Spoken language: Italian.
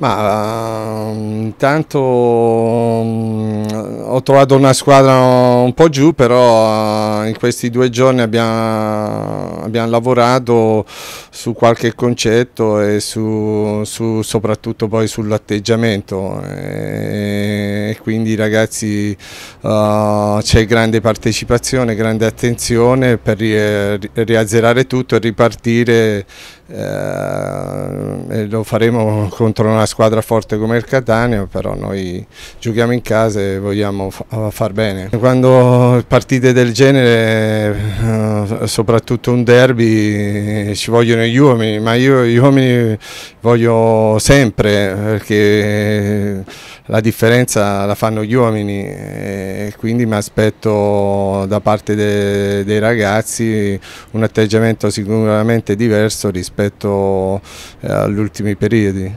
Ma uh, intanto um, ho trovato una squadra un po' giù, però uh, in questi due giorni abbiamo, abbiamo, lavorato su qualche concetto e su, su, soprattutto poi sull'atteggiamento e, e, quindi ragazzi uh, c'è grande partecipazione, grande attenzione per ri, riazzerare tutto e ripartire eh, eh, lo faremo contro una squadra forte come il Catania, però noi giochiamo in casa e vogliamo fa far bene. Quando partite del genere, eh, soprattutto un derby, ci vogliono gli uomini, ma io gli uomini voglio sempre perché la differenza la fanno gli uomini eh, e quindi mi aspetto da parte de dei ragazzi un atteggiamento sicuramente diverso rispetto eh, all'ultimo ultimi periodi?